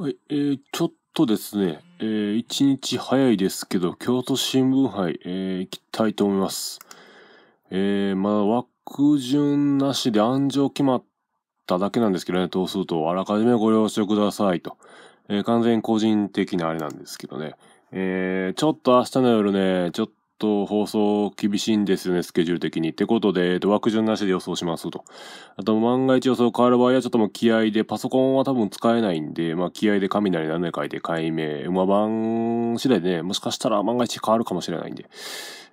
はい、えー、ちょっとですね、えー、一日早いですけど、京都新聞杯、えー、行きたいと思います。えー、まだ枠順なしで暗状決まっただけなんですけどね、するとあらかじめご了承くださいと。えー、完全個人的なあれなんですけどね。えー、ちょっと明日の夜ね、ちょっと放送厳しいんですよね、スケジュール的に。ってことで、えっと、枠順なしで予想しますと。あと、万が一予想変わる場合は、ちょっともう気合で、パソコンは多分使えないんで、まあ、気合で雷何回かいて解明。まあ、番次第でね、もしかしたら万が一変わるかもしれないんで。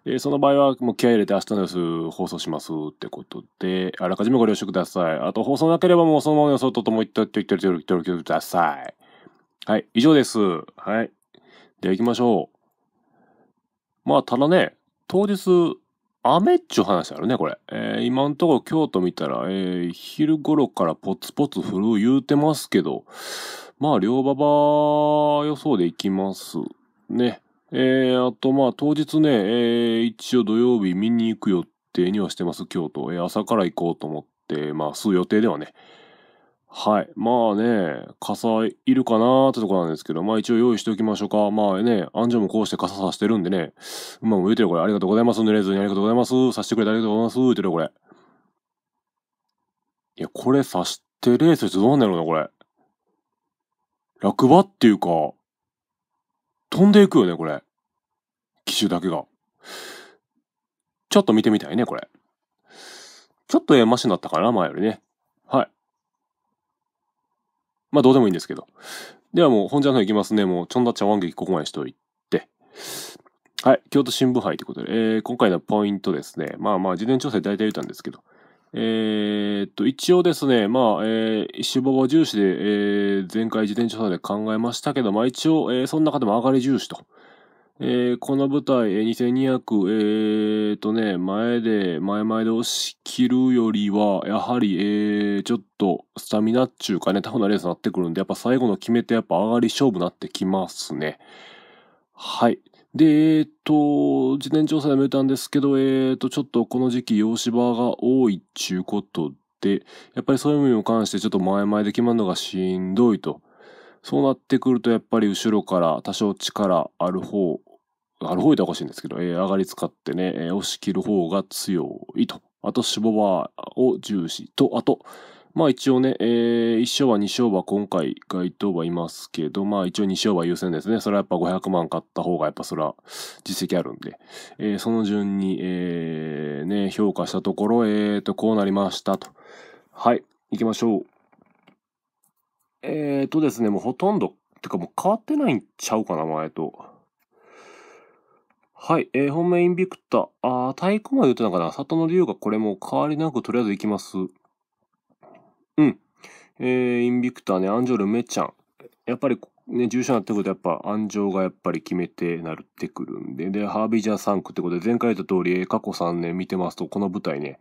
えその場合は、もう気合入れて明日の予想放送しますってことで、あらかじめご了承ください。あと、放送なければもうそのまま予想ととも言っておいておいておいておいてください。はい、以上です。はい。では行きましょう。まあ、ただね、当日、雨っちゅう話あるね、これ。えー、今んところ京都見たら、えー、昼頃からポツポツ降る言うてますけど、まあ、両馬場予想で行きますね。えー、あと、まあ、当日ね、えー、一応土曜日見に行く予定にはしてます、京都。えー、朝から行こうと思って、まあ、吸う予定ではね。はい。まあね、傘いるかなーってとこなんですけど、まあ一応用意しておきましょうか。まあね、アンジュもこうして傘さしてるんでね。まあ植えてるこれ、ありがとうございます。濡れずにありがとうございます。さしてくれてありがとうございます。言うてるこれ。いや、これさしてレースしてどうなんだろうな、これ。落馬っていうか、飛んでいくよね、これ。機種だけが。ちょっと見てみたいね、これ。ちょっとええマシになったかな、前よりね。はい。まあどうでもいいんですけど。ではもう本社の方行きますね。もうちょんだ茶碗劇ここまでしといて。はい。京都新聞杯ということで、えー、今回のポイントですね。まあまあ、事前調査で大体言ったんですけど。えー、っと、一応ですね、まあ、えー、死亡重視で、えー、前回事前調査で考えましたけど、まあ一応、えー、その中でも上がり重視と。えー、この舞台、えー、2200、えー、とね、前で、前々で押し切るよりは、やはり、えー、ちょっと、スタミナっちゅうかね、タフなレースになってくるんで、やっぱ最後の決めて、やっぱ上がり勝負になってきますね。はい。で、えっ、と、事前調査でも言ったんですけど、えっ、と、ちょっとこの時期、洋芝が多いっちゅうことで、やっぱりそういう意味に関して、ちょっと前々で決まるのがしんどいと。そうなってくると、やっぱり後ろから多少力ある方アルフォイはおかしいんですけど、えー、上がり使ってね、えー、押し切る方が強いと。あと、脂肪バを重視と、あと、まあ一応ね、えー、1勝は2勝は今回該当はいますけど、まあ一応2勝は優先ですね。それはやっぱ500万買った方がやっぱそれは実績あるんで、えー、その順に、えー、ね、評価したところ、えーと、こうなりましたと。はい、行きましょう。えーとですね、もうほとんど、てかもう変わってないんちゃうかな、前と。はい、えー、本命インビクタ。ああ、太鼓まで言ってたかな里の竜がこれも変わりなくとりあえず行きます。うん。えー、インビクターね、アンジョル、梅ちゃん。やっぱりね、重症になってくると、やっぱ、安城がやっぱり決めてなるってくるんで、で、ハービージャー3区ってことで、前回言った通り、過去3年見てますと、この舞台ね、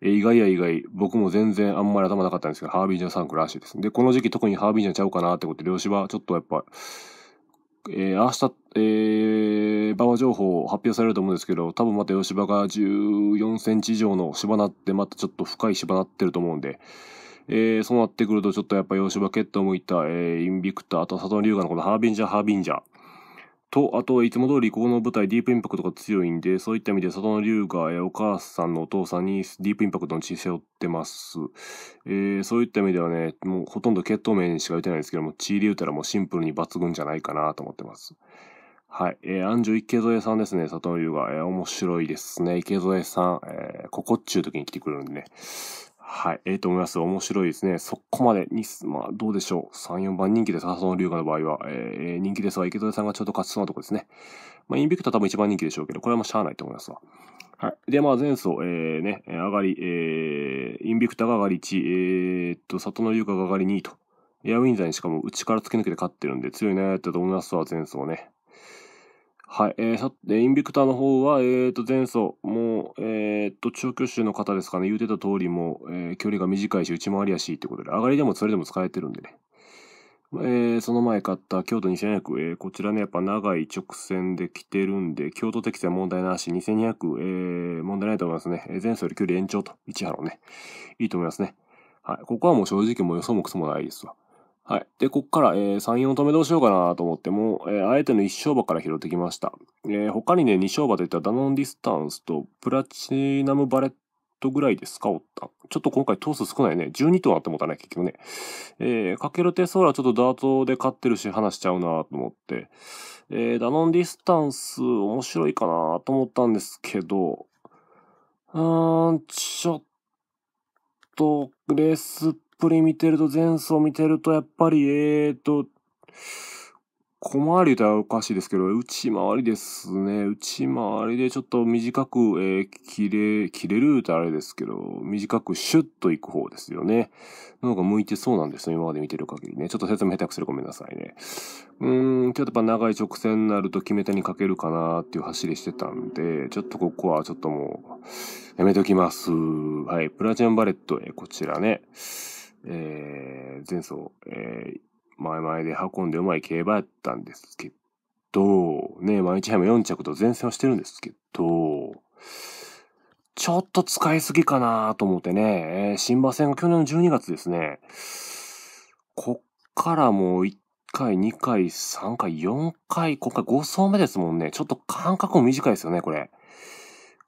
意外や意外、僕も全然あんまり頭なかったんですけど、ハービージャー3区らしいです。で、この時期特にハービージャーちゃうかなってことで、両芝、ちょっとやっぱ、えー、明日、えー、馬場情報発表されると思うんですけど、多分また吉場が14センチ以上の芝なって、またちょっと深い芝なってると思うんで、えー、そうなってくると、ちょっとやっぱ吉場ケットを向いた、えー、インビクター、あと佐藤龍河のこのハービンジャー、ハービンジャー。と、あと、いつも通り、ここの舞台、ディープインパクトが強いんで、そういった意味で、佐藤龍河やお母さんのお父さんに、ディープインパクトの血背負ってます。えー、そういった意味ではね、もうほとんど血統面しか打てないんですけども、血で言ったらもうシンプルに抜群じゃないかなと思ってます。はい。えー、安住池添さんですね。佐藤優が、えー、面白いですね。池添さん、えー、ここっちゅう時に来てくれるんでね。はい。ええー、と思います。面白いですね。そこまでに、まあ、どうでしょう。3、4番人気です。佐藤龍河の場合は。えー、人気ですわ。池添さんがちょっと勝ちそうなとこですね。まあ、インビクタ多分一番人気でしょうけど、これはもうしゃあないと思いますわ。はい。で、まあ、前走、えー、ね、上がり、えー、インビクタが上がり1、えー、っと、里の優香が上がり2と。エアウィンザーにしかも内から突き抜けて勝ってるんで強いなーってと思いますわ、前走ね。はい。えー、さて、インビクターの方は、えーと、前走、もう、えーと、調教師の方ですかね、言うてた通りも、えー、距離が短いし、内回りやし、ってことで、上がりでもそれでも使えてるんでね。えー、その前買った京都2200、えー、こちらね、やっぱ長い直線で来てるんで、京都適正問題なし、2200、えー、問題ないと思いますね。えー、前走より距離延長と、市原をね、いいと思いますね。はい。ここはもう正直もう予想もクソもないですわ。はい。で、こっから、えー、3、4止めどうしようかなと思っても、えー、あえての1勝馬から拾ってきました。えー、他にね、2勝馬といったらダノンディスタンスとプラチナムバレットぐらいですか、おった。ちょっと今回トース少ないね。12となってもたね、結局ね。えー、かける手空ちょっとダートで勝ってるし、話しちゃうなと思って。えー、ダノンディスタンス面白いかなと思ったんですけど、うーん、ちょっと、レースプリ見てると、前走見てると、やっぱり、ええと、小回りとはおかしいですけど、内回りですね。内回りでちょっと短く、えー、切れ、切れるてあれですけど、短くシュッといく方ですよね。の方が向いてそうなんですよ。今まで見てる限りね。ちょっと説明下手くそでごめんなさいね。うーん、ちょっとやっぱ長い直線になると決め手にかけるかなっていう走りしてたんで、ちょっとここはちょっともう、やめときます。はい。プラチナバレット、えー、こちらね。えー、前走、えー、前々で運んでうまい競馬やったんですけど、ね、毎日早め4着と前線をしてるんですけど、ちょっと使いすぎかなと思ってね、えー、新馬戦が去年の12月ですね、こっからもう1回、2回、3回、4回、今回5層目ですもんね。ちょっと間隔も短いですよね、これ。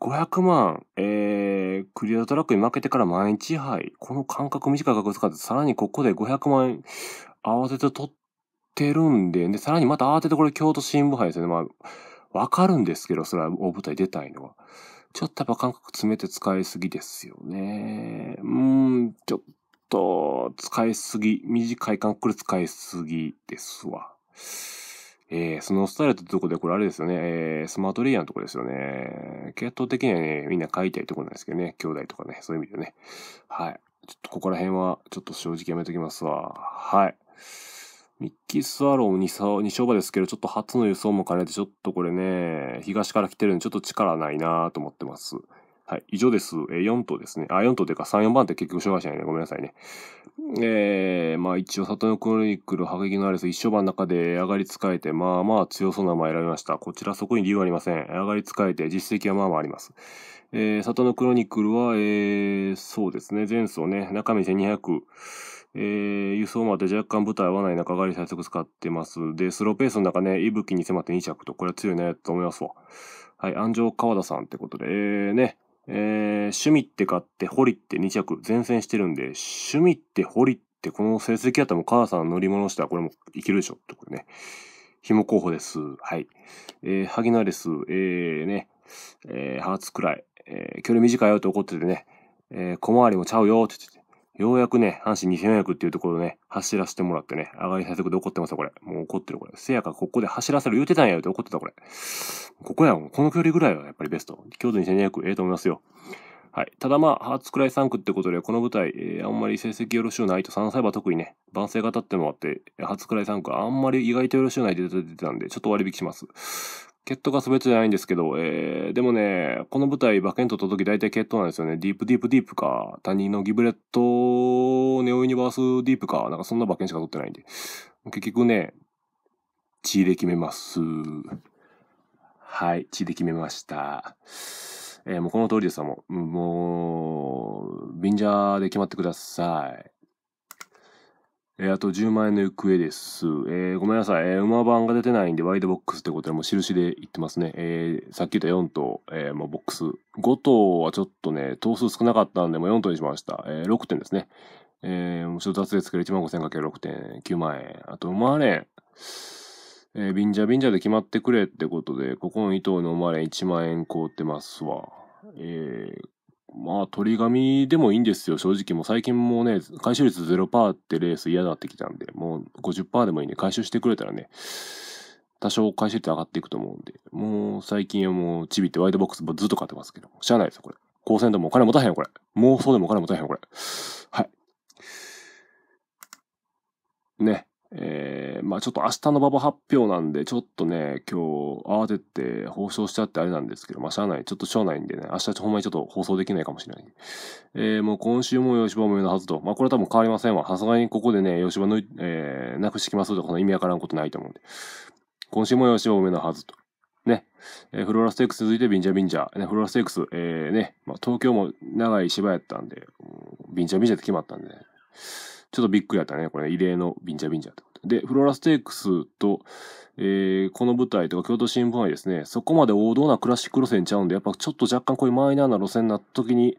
500万、えークリアトラックに負けてから毎日杯。この間隔短い額を使って、さらにここで500万円慌てて取ってるんで、で、さらにまた慌ててこれ京都新聞杯ですよね。まあ、わかるんですけど、それは大舞台出たいのは。ちょっとやっぱ感覚詰めて使いすぎですよね。うん、ちょっと、使いすぎ。短い間隔使いすぎですわ。えー、そのスタイルってとこで、これあれですよね、えー、スマートレイヤーのとこですよね。系統的にはね、みんな買いたいとこなんですけどね、兄弟とかね、そういう意味でね。はい。ちょっとここら辺は、ちょっと正直やめときますわ。はい。ミッキー・スワロー 2, 2勝馬ですけど、ちょっと初の輸送も兼ねて、ちょっとこれね、東から来てるんで、ちょっと力ないなと思ってます。はい、以上です。えー、4頭ですね。あ、4頭というか3、4番って結局障害者やね。ごめんなさいね。えー、まあ一応、里のクロニクル、ゲ撃のアレス、一生番の中で上がり使えて、まあまあ強そうな名前選びました。こちらそこに理由はありません。上がり使えて、実績はまあまああります。えー、里のクロニクルは、えー、そうですね、前走ね、中身1200、えー、輸送まで若干舞台合わない中上がり最速使ってます。で、スローペースの中ね、息吹に迫って2着と、これは強いね、と思いますわ。はい、安城川田さんってことで、えー、ね、えー、趣味って買って堀って2着、前線してるんで、趣味って堀ってこの成績あったらもう母さん乗り物したらこれもいけるでしょってこれね。紐候補です。はい。えー、ハギナレス、えー、ね、えー、ハーツくらい、えー、距離短いよって怒っててね、えー、小回りもちゃうよって言ってて、ようやくね、阪神2400っていうところね、走らせてもらってね、上がり最速で怒ってますよ、これ。もう怒ってる、これ。せやかここで走らせる言うてたんやよって怒ってた、これ。ここやん、この距離ぐらいはやっぱりベスト。京都2200、ええと思いますよ。はい。ただまあ、初くらい3区ってことで、この舞台、えー、あんまり成績よろしゅうないと、3歳馬特にね、万世型ってのもあって、初くらい3区あんまり意外とよろしゅうないで出てたんで、ちょっと割引します。ケットが全てじゃないんですけど、えー、でもね、この舞台、馬券ト届き大体ットなんですよね。ディープディープディープか、他人のギブレット、ネオユニバースディープか、なんかそんな馬券しか取ってないんで。結局ね、血で決めます。はい、血で決めました。えー、もうこの通りですわ、ももう、ビンジャーで決まってください。えー、あと10万円の行方です。えー、ごめんなさい。えー、馬番が出てないんで、ワイドボックスってことでもう印で言ってますね。えー、さっき言った4頭、えー、もうボックス。5頭はちょっとね、頭数少なかったんで、もう4頭にしました。えー、6点ですね。えー、もう一つですけど、1万5 0 0 0る6点、9万円。あと、馬連。えー、ビンジャビンジャで決まってくれってことで、ここの2頭の馬連1万円凍ってますわ。えー、まあ、鳥紙でもいいんですよ、正直。もう最近もうね、回収率0%ってレース嫌になってきたんで、もう50%でもいいん、ね、で、回収してくれたらね、多少回収率上がっていくと思うんで、もう最近はもう、ちびってワイドボックスずっと買ってますけど、しゃあないですよ、これ。高専でもお金持たへんよ、これ。妄想でもお金持たへんよ、これ。はい。ね。えー、まあちょっと明日の馬場発表なんで、ちょっとね、今日慌てて放送しちゃってあれなんですけど、まあな内、ちょっとな内んでね、明日ほんまにちょっと放送できないかもしれない。えー、もう今週も吉場も言のはずと、まあこれは多分変わりませんわ。さすがにここでね、吉場の、えー、なくしてきますとか、の意味わからんことないと思うんで。今週も吉場もめのはずと。ね、えー、フローラステークス続いてビンジャビンジャー、ね、フローラステークス、えー、ね、まあ東京も長い芝やったんで、ビンジャビンジャって決まったんでね。ちょっとびっくりだったね。これ、ね、異例のビンチャビンチャってことで。で、フローラステークスと、えー、この舞台とか京都新聞はですね、そこまで王道なクラシック路線ちゃうんで、やっぱちょっと若干こういうマイナーな路線になった時に、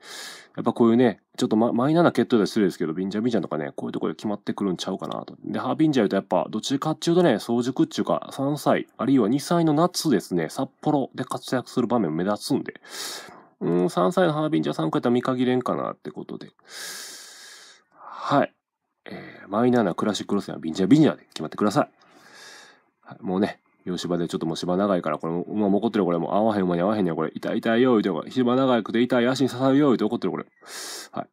やっぱこういうね、ちょっとママイナーな決闘では失礼ですけど、ビンジャビンジャとかね、こういうところで決まってくるんちゃうかなと。で、ハービンジャ言うとやっぱ、どっちかっていうとね、早熟っていうか、3歳、あるいは2歳の夏ですね、札幌で活躍する場面目立つんで、うん、3歳のハービンジャ3回やったら見限れんかなってことで。はい。えー、マイナーなクラシックロスはビンジャビンジャで決まってください。はい、もうね、洋芝でちょっともう芝長いから、これも、もう怒ってるこれもう合わへん馬に合わへんねんこれ。痛い痛いよ、言うて、芝長くて痛い足に刺さるよ、言うて怒ってるこれ。はい。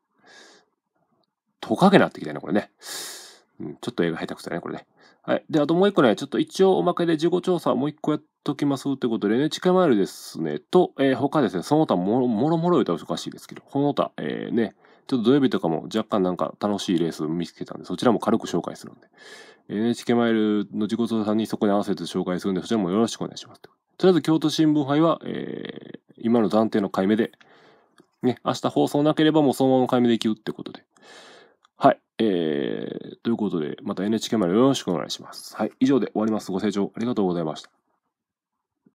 トカゲなってきたね、これね。うん、ちょっと映画下手くそだね、これね。はい。で、あともう一個ね、ちょっと一応おまけで事故調査もう一個やっときますってことで、NHK マイルですね、と、えー、他ですね、その他もろもろもろ言うたらおかしいですけど、この他、えー、ね、ちょっと土曜日とかも若干なんか楽しいレースを見つけたんで、そちらも軽く紹介するんで、NHK マイルの自己相さんにそこに合わせて紹介するんで、そちらもよろしくお願いします。とりあえず京都新聞杯は、えー、今の暫定の解目で、ね、明日放送なければもうそのまま解目できるってことで。はい。えー、ということで、また NHK までよろしくお願いします。はい。以上で終わります。ご清聴ありがとうございました。